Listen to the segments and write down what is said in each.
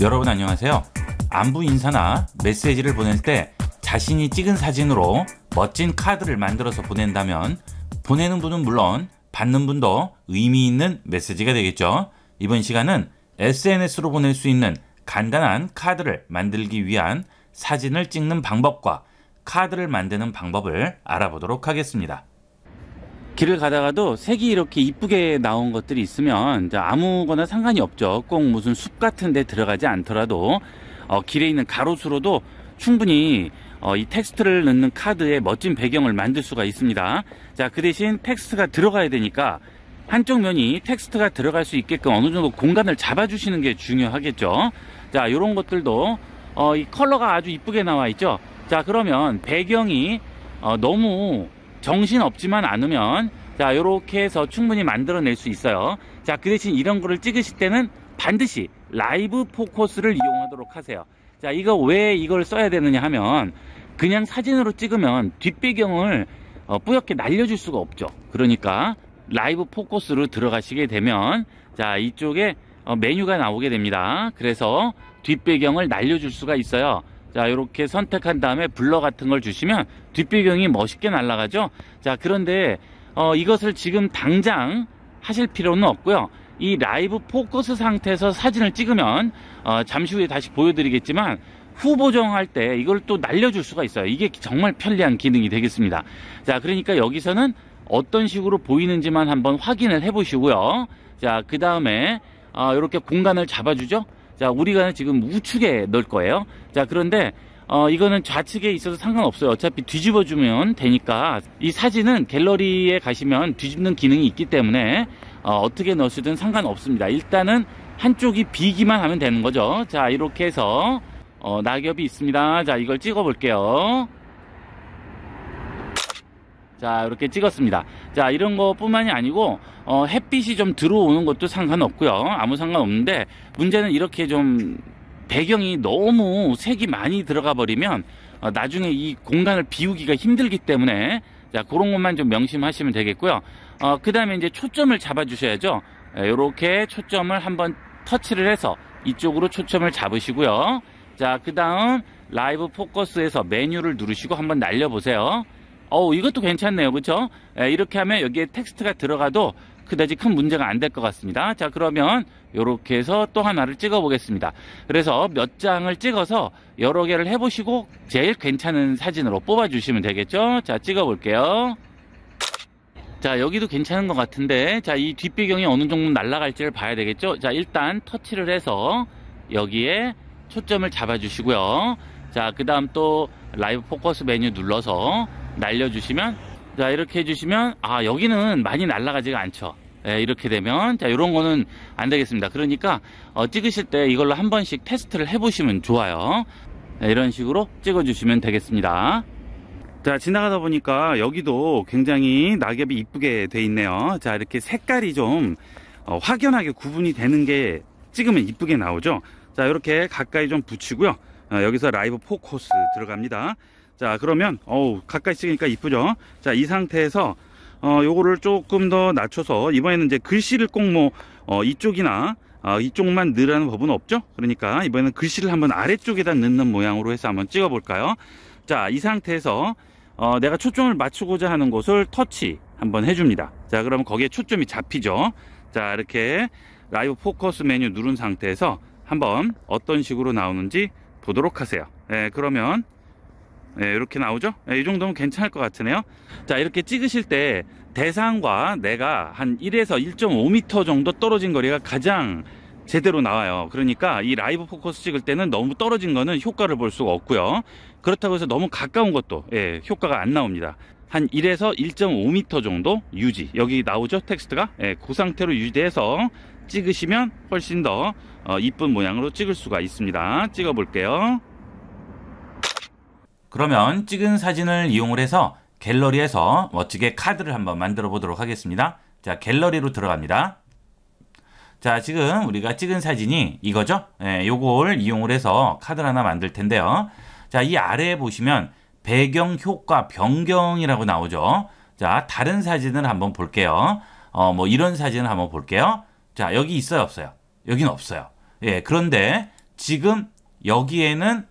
여러분 안녕하세요. 안부 인사나 메시지를 보낼 때 자신이 찍은 사진으로 멋진 카드를 만들어서 보낸다면 보내는 분은 물론 받는 분도 의미 있는 메시지가 되겠죠. 이번 시간은 SNS로 보낼 수 있는 간단한 카드를 만들기 위한 사진을 찍는 방법과 카드를 만드는 방법을 알아보도록 하겠습니다. 길을 가다가도 색이 이렇게 이쁘게 나온 것들이 있으면 아무거나 상관이 없죠 꼭 무슨 숲 같은 데 들어가지 않더라도 어, 길에 있는 가로수로도 충분히 어, 이 텍스트를 넣는 카드에 멋진 배경을 만들 수가 있습니다 자그 대신 텍스트가 들어가야 되니까 한쪽 면이 텍스트가 들어갈 수 있게끔 어느 정도 공간을 잡아주시는 게 중요하겠죠 자 이런 것들도 어, 이 컬러가 아주 이쁘게 나와 있죠 자 그러면 배경이 어, 너무 정신 없지만 않으면 자 이렇게 해서 충분히 만들어낼 수 있어요 자 그 대신 이런 거를 찍으실 때는 반드시 라이브 포커스를 이용하도록 하세요 자 이거 왜 이걸 써야 되느냐 하면 그냥 사진으로 찍으면 뒷배경을 어, 뿌옇게 날려줄 수가 없죠 그러니까 라이브 포커스로 들어가시게 되면 자 이쪽에 어, 메뉴가 나오게 됩니다 그래서 뒷배경을 날려줄 수가 있어요 자 이렇게 선택한 다음에 블러 같은 걸 주시면 뒷배경이 멋있게 날아가죠 자 그런데 어, 이것을 지금 당장 하실 필요는 없고요 이 라이브 포커스 상태에서 사진을 찍으면 어, 잠시 후에 다시 보여드리겠지만 후 보정할 때 이걸 또 날려줄 수가 있어요 이게 정말 편리한 기능이 되겠습니다 자 그러니까 여기서는 어떤 식으로 보이는지만 한번 확인을 해 보시고요 자 그 다음에 어, 이렇게 공간을 잡아주죠 자, 우리가 지금 우측에 넣을 거예요. 자, 그런데 어, 이거는 좌측에 있어도 상관없어요. 어차피 뒤집어주면 되니까 이 사진은 갤러리에 가시면 뒤집는 기능이 있기 때문에 어, 어떻게 넣으시든 상관없습니다. 일단은 한쪽이 비기만 하면 되는 거죠. 자, 이렇게 해서 어, 낙엽이 있습니다. 자, 이걸 찍어 볼게요. 자 이렇게 찍었습니다 자 이런 것 뿐만이 아니고 어, 햇빛이 좀 들어오는 것도 상관없고요 아무 상관없는데 문제는 이렇게 좀 배경이 너무 색이 많이 들어가 버리면 어, 나중에 이 공간을 비우기가 힘들기 때문에 자 그런 것만 좀 명심하시면 되겠고요 어, 그 다음에 이제 초점을 잡아 주셔야죠 이렇게 예, 초점을 한번 터치를 해서 이쪽으로 초점을 잡으시고요 자그 다음 라이브 포커스에서 메뉴를 누르시고 한번 날려보세요 어 이것도 괜찮네요. 그쵸 예, 이렇게 하면 여기에 텍스트가 들어가도 그다지 큰 문제가 안 될 것 같습니다. 자 그러면 이렇게 해서 또 하나를 찍어 보겠습니다. 그래서 몇 장을 찍어서 여러 개를 해보시고 제일 괜찮은 사진으로 뽑아주시면 되겠죠. 자 찍어 볼게요. 자 여기도 괜찮은 것 같은데 자 이 뒷배경이 어느 정도 날아갈지를 봐야 되겠죠. 자 일단 터치를 해서 여기에 초점을 잡아주시고요. 자그 다음 또 라이브 포커스 메뉴 눌러서 날려주시면 자 이렇게 해주시면 아 여기는 많이 날아가지가 않죠 예, 이렇게 되면 자 이런 거는 안 되겠습니다 그러니까 어, 찍으실 때 이걸로 한 번씩 테스트를 해보시면 좋아요 예, 이런 식으로 찍어주시면 되겠습니다 자 지나가다 보니까 여기도 굉장히 낙엽이 이쁘게 돼 있네요 자 이렇게 색깔이 좀 어, 확연하게 구분이 되는 게 찍으면 이쁘게 나오죠 자 이렇게 가까이 좀 붙이고요 어, 여기서 라이브 포커스 들어갑니다 자 그러면 어우 가까이 찍으니까 이쁘죠 자 이 상태에서 어 요거를 조금 더 낮춰서 이번에는 이제 글씨를 꼭 뭐 어, 이쪽이나 어, 이쪽만 넣으라는 법은 없죠 그러니까 이번에는 글씨를 한번 아래쪽에다 넣는 모양으로 해서 한번 찍어 볼까요 자 이 상태에서 어, 내가 초점을 맞추고자 하는 곳을 터치 한번 해줍니다 자 그러면 거기에 초점이 잡히죠 자 이렇게 라이브 포커스 메뉴 누른 상태에서 한번 어떤 식으로 나오는지 보도록 하세요 예, 그러면 네, 이렇게 나오죠? 네, 이 정도면 괜찮을 것 같으네요. 자, 이렇게 찍으실 때 대상과 내가 한 1에서 1.5m 정도 떨어진 거리가 가장 제대로 나와요. 그러니까 이 라이브 포커스 찍을 때는 너무 떨어진 거는 효과를 볼 수가 없고요. 그렇다고 해서 너무 가까운 것도 예, 효과가 안 나옵니다. 한 1에서 1.5m 정도 유지. 여기 나오죠? 텍스트가. 예, 그 상태로 유지해서 찍으시면 훨씬 더 어, 이쁜 모양으로 찍을 수가 있습니다. 찍어 볼게요. 그러면 찍은 사진을 이용을 해서 갤러리에서 멋지게 카드를 한번 만들어 보도록 하겠습니다. 자, 갤러리로 들어갑니다. 자, 지금 우리가 찍은 사진이 이거죠? 예, 요걸 이용을 해서 카드를 하나 만들 텐데요. 자, 이 아래에 보시면 배경 효과 변경이라고 나오죠. 자, 다른 사진을 한번 볼게요. 어, 뭐 이런 사진을 한번 볼게요. 자, 여기 있어요, 없어요? 여긴 없어요. 예, 그런데 지금 여기에는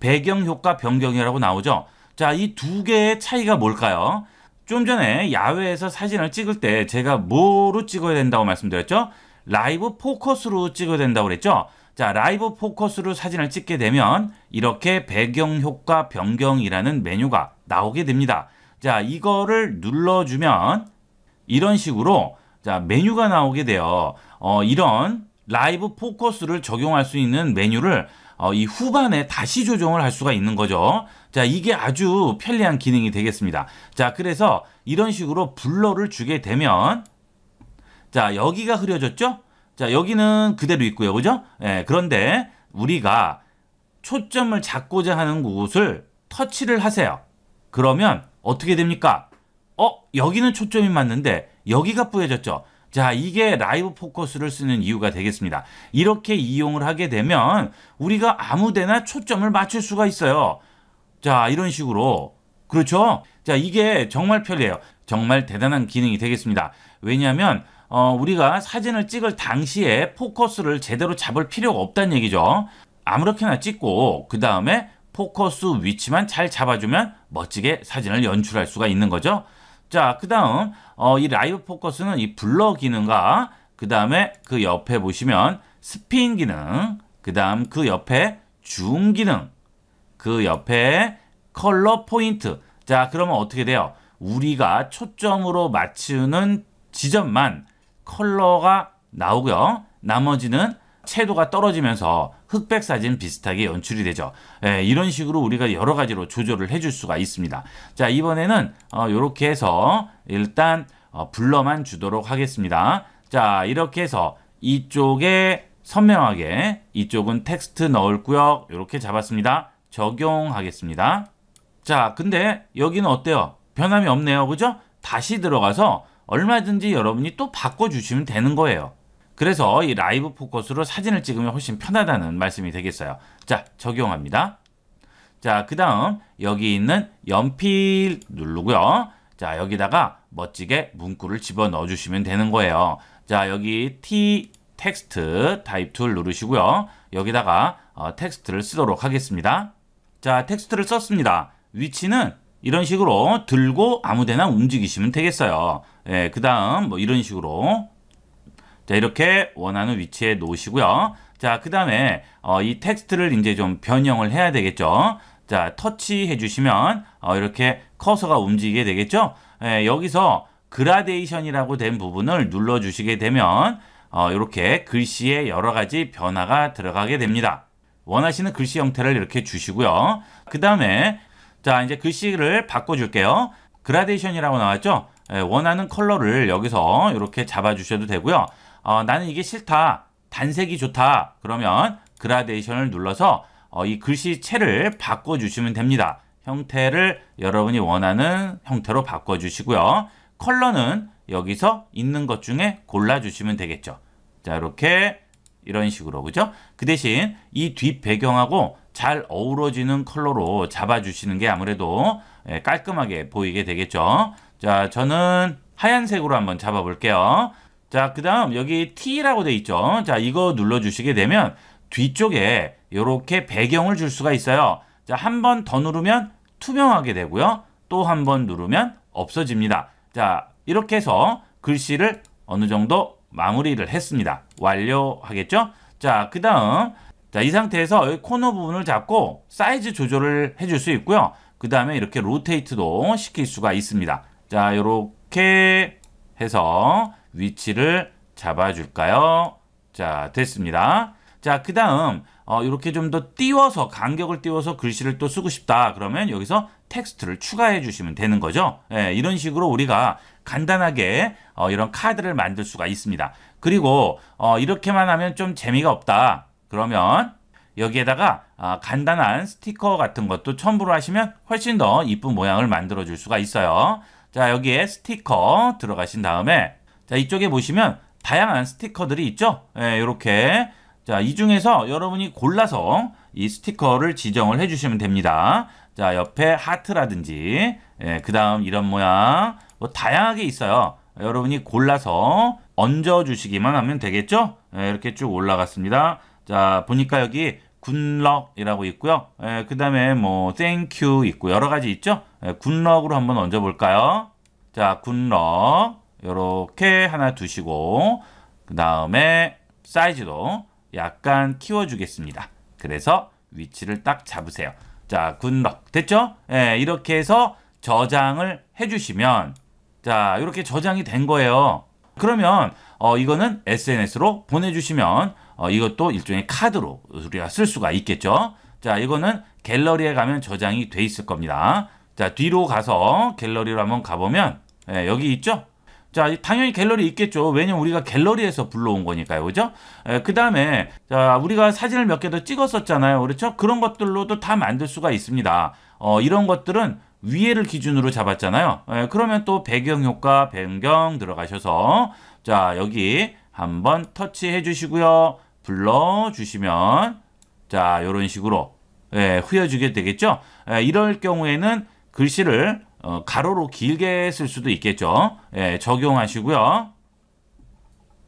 배경 효과 변경이라고 나오죠. 자, 이 두 개의 차이가 뭘까요? 좀 전에 야외에서 사진을 찍을 때 제가 뭐로 찍어야 된다고 말씀드렸죠? 라이브 포커스로 찍어야 된다고 그랬죠? 자, 라이브 포커스로 사진을 찍게 되면 이렇게 배경 효과 변경이라는 메뉴가 나오게 됩니다. 자, 이거를 눌러주면 이런 식으로 자, 메뉴가 나오게 돼요. 어, 이런 라이브 포커스를 적용할 수 있는 메뉴를 어, 이 후반에 다시 조정을 할 수가 있는 거죠. 자, 이게 아주 편리한 기능이 되겠습니다. 자, 그래서 이런 식으로 블러를 주게 되면 자, 여기가 흐려졌죠? 자, 여기는 그대로 있고요. 그죠? 예, 그런데 우리가 초점을 잡고자 하는 곳을 터치를 하세요. 그러면 어떻게 됩니까? 어, 여기는 초점이 맞는데 여기가 뿌얘졌죠 자, 이게 라이브 포커스를 쓰는 이유가 되겠습니다. 이렇게 이용을 하게 되면 우리가 아무 데나 초점을 맞출 수가 있어요. 자, 이런 식으로. 그렇죠? 자, 이게 정말 편리해요. 정말 대단한 기능이 되겠습니다. 왜냐하면 어, 우리가 사진을 찍을 당시에 포커스를 제대로 잡을 필요가 없다는 얘기죠. 아무렇게나 찍고 그 다음에 포커스 위치만 잘 잡아주면 멋지게 사진을 연출할 수가 있는 거죠. 자, 그 다음, 어, 이 라이브 포커스는 이 블러 기능과 그 다음에 그 옆에 보시면 스피인 기능, 그 다음 그 옆에 줌 기능, 그 옆에 컬러 포인트. 자, 그러면 어떻게 돼요? 우리가 초점으로 맞추는 지점만 컬러가 나오고요. 나머지는 채도가 떨어지면서 흑백 사진 비슷하게 연출이 되죠. 예, 이런 식으로 우리가 여러 가지로 조절을 해 줄 수가 있습니다. 자 이번에는 이렇게 어, 해서 일단 어, 블러만 주도록 하겠습니다. 자 이렇게 해서 이쪽에 선명하게 이쪽은 텍스트 넣을 구역 이렇게 잡았습니다. 적용하겠습니다. 자 근데 여기는 어때요? 변함이 없네요. 그죠? 다시 들어가서 얼마든지 여러분이 또 바꿔주시면 되는 거예요. 그래서 이 라이브 포커스로 사진을 찍으면 훨씬 편하다는 말씀이 되겠어요. 자, 적용합니다. 자, 그 다음 여기 있는 연필 누르고요. 자, 여기다가 멋지게 문구를 집어넣어 주시면 되는 거예요. 자, 여기 T 텍스트 타입 툴 누르시고요. 여기다가 어, 텍스트를 쓰도록 하겠습니다. 자, 텍스트를 썼습니다. 위치는 이런 식으로 들고 아무데나 움직이시면 되겠어요. 예, 그 다음 뭐 이런 식으로 자, 이렇게 원하는 위치에 놓으시고요. 자, 그 다음에 어, 이 텍스트를 이제 좀 변형을 해야 되겠죠. 자, 터치해 주시면 어, 이렇게 커서가 움직이게 되겠죠. 예, 여기서 그라데이션이라고 된 부분을 눌러 주시게 되면 어, 이렇게 글씨에 여러 가지 변화가 들어가게 됩니다. 원하시는 글씨 형태를 이렇게 주시고요. 그 다음에 자 이제 글씨를 바꿔줄게요. 그라데이션이라고 나왔죠? 예, 원하는 컬러를 여기서 이렇게 잡아주셔도 되고요. 어, 나는 이게 싫다. 단색이 좋다. 그러면 그라데이션을 눌러서 어, 이 글씨체를 바꿔주시면 됩니다. 형태를 여러분이 원하는 형태로 바꿔주시고요. 컬러는 여기서 있는 것 중에 골라주시면 되겠죠. 자, 이렇게 이런 식으로, 그죠? 그 대신 이 뒷 배경하고 잘 어우러지는 컬러로 잡아주시는 게 아무래도 예, 깔끔하게 보이게 되겠죠. 자, 저는 하얀색으로 한번 잡아볼게요. 자, 그 다음 여기 T라고 돼 있죠. 자, 이거 눌러주시게 되면 뒤쪽에 이렇게 배경을 줄 수가 있어요. 자, 한 번 더 누르면 투명하게 되고요. 또 한 번 누르면 없어집니다. 자, 이렇게 해서 글씨를 어느 정도 마무리를 했습니다. 완료하겠죠? 자, 그 다음 자, 이 상태에서 코너 부분을 잡고 사이즈 조절을 해줄 수 있고요. 그 다음에 이렇게 로테이트도 시킬 수가 있습니다. 자, 이렇게 해서 위치를 잡아줄까요? 자, 됐습니다. 자, 그 다음 어, 이렇게 좀 더 띄워서 간격을 띄워서 글씨를 또 쓰고 싶다. 그러면 여기서 텍스트를 추가해 주시면 되는 거죠. 예, 이런 식으로 우리가 간단하게 어, 이런 카드를 만들 수가 있습니다. 그리고 어, 이렇게만 하면 좀 재미가 없다. 그러면 여기에다가 아, 간단한 스티커 같은 것도 첨부를 하시면 훨씬 더 이쁜 모양을 만들어 줄 수가 있어요. 자 여기에 스티커 들어가신 다음에 자 이쪽에 보시면 다양한 스티커들이 있죠 예, 이렇게 자 이 중에서 여러분이 골라서 이 스티커를 지정을 해주시면 됩니다 자 옆에 하트라든지 예, 그 다음 이런 모양 뭐 다양하게 있어요 여러분이 골라서 얹어 주시기만 하면 되겠죠 예, 이렇게 쭉 올라갔습니다 자 보니까 여기 굿럭이라고 있고요 예, 그 다음에 뭐 땡큐 있고 여러 가지 있죠 굿럭으로 네, 한번 얹어볼까요? 자, 굿럭 이렇게 하나 두시고 그 다음에 사이즈도 약간 키워주겠습니다. 그래서 위치를 딱 잡으세요. 자, 굿럭 됐죠? 예, 이렇게 해서 저장을 해주시면 자, 이렇게 저장이 된 거예요. 그러면 어, 이거는 SNS로 보내주시면 어, 이것도 일종의 카드로 우리가 쓸 수가 있겠죠. 자, 이거는 갤러리에 가면 저장이 돼 있을 겁니다. 자 뒤로 가서 갤러리로 한번 가보면 예, 여기 있죠? 자 당연히 갤러리 있겠죠. 왜냐면 우리가 갤러리에서 불러온 거니까요. 그죠? 예, 그 다음에 자 우리가 사진을 몇 개 더 찍었었잖아요. 그렇죠? 그런 것들로도 다 만들 수가 있습니다. 어, 이런 것들은 위에를 기준으로 잡았잖아요. 예, 그러면 또 배경 효과 변경 들어가셔서 자 여기 한번 터치해 주시고요. 불러 주시면 자요런 식으로 예, 후여주게 되겠죠. 예, 이럴 경우에는 글씨를 어, 가로로 길게 쓸 수도 있겠죠. 예, 적용하시고요.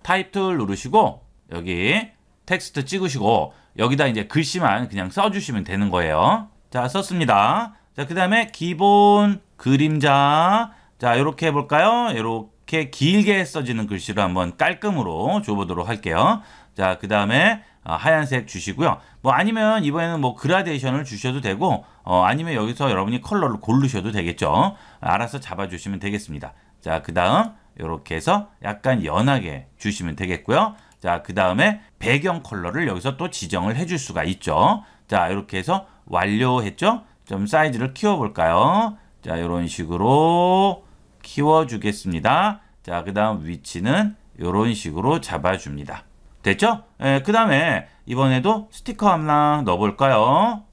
타입 툴 누르시고 여기 텍스트 찍으시고 여기다 이제 글씨만 그냥 써주시면 되는 거예요. 자 썼습니다. 자그 다음에 기본 그림자 자 이렇게 해볼까요? 이렇게 길게 써지는 글씨를 한번 깔끔으로 줘보도록 할게요. 자 그 다음에 어, 하얀색 주시고요. 뭐 아니면 이번에는 뭐 그라데이션을 주셔도 되고 어, 아니면 여기서 여러분이 컬러를 고르셔도 되겠죠. 알아서 잡아주시면 되겠습니다. 자, 그 다음 이렇게 해서 약간 연하게 주시면 되겠고요. 자, 그 다음에 배경 컬러를 여기서 또 지정을 해 줄 수가 있죠. 자, 이렇게 해서 완료했죠. 좀 사이즈를 키워볼까요? 자, 이런 식으로 키워주겠습니다. 자, 그 다음 위치는 이런 식으로 잡아줍니다. 됐죠? 예, 그 다음에 이번에도 스티커 하나 넣어볼까요?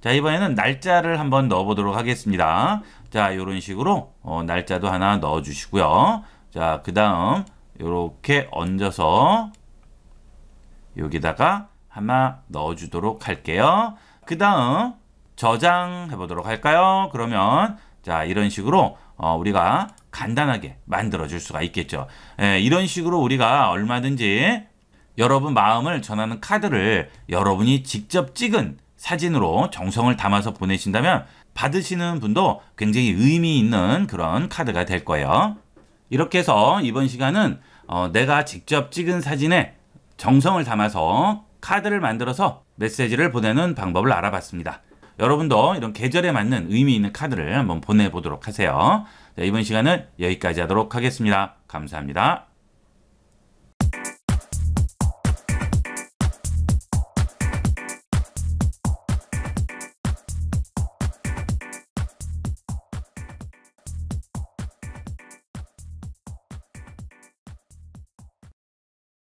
자 이번에는 날짜를 한번 넣어보도록 하겠습니다. 자요런 식으로 어, 날짜도 하나 넣어주시고요. 자그 다음 이렇게 얹어서 여기다가 하나 넣어주도록 할게요. 그 다음 저장해 보도록 할까요? 그러면 자 이런 식으로 어, 우리가 간단하게 만들어 줄 수가 있겠죠. 예, 이런 식으로 우리가 얼마든지 여러분 마음을 전하는 카드를 여러분이 직접 찍은 사진으로 정성을 담아서 보내신다면 받으시는 분도 굉장히 의미 있는 그런 카드가 될 거예요. 이렇게 해서 이번 시간은 어, 내가 직접 찍은 사진에 정성을 담아서 카드를 만들어서 메시지를 보내는 방법을 알아봤습니다. 여러분도 이런 계절에 맞는 의미 있는 카드를 한번 보내보도록 하세요. 자, 이번 시간은 여기까지 하도록 하겠습니다. 감사합니다.